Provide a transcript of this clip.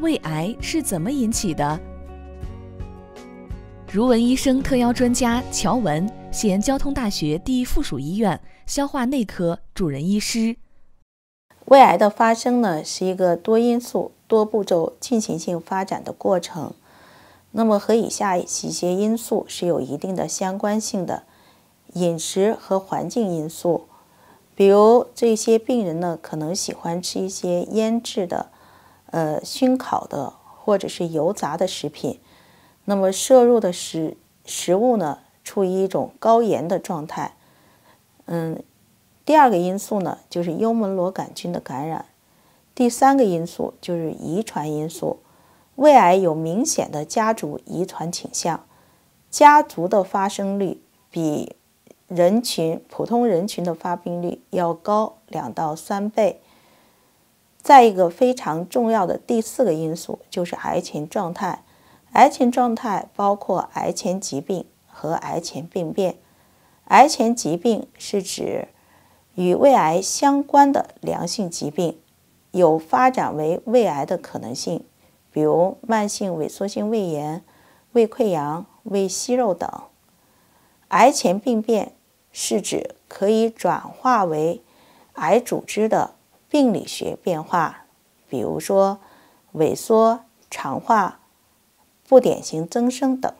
胃癌是怎么引起的？如文医生特邀专家乔文，西安交通大学第一附属医院消化内科主任医师。胃癌的发生呢，是一个多因素、多步骤、进行性发展的过程。那么和以下一些因素是有一定的相关性的，饮食和环境因素，比如这些病人呢，可能喜欢吃一些腌制的。呃，熏烤的或者是油炸的食品，那么摄入的食食物呢，处于一种高盐的状态。嗯，第二个因素呢，就是幽门螺杆菌的感染。第三个因素就是遗传因素。胃癌有明显的家族遗传倾向，家族的发生率比人群普通人群的发病率要高两到三倍。再一个非常重要的第四个因素就是癌前状态，癌前状态包括癌前疾病和癌前病变。癌前疾病是指与胃癌相关的良性疾病，有发展为胃癌的可能性，比如慢性萎缩性胃炎、胃溃疡、胃息肉等。癌前病变是指可以转化为癌组织的。病理学变化，比如说萎缩、肠化、不典型增生等。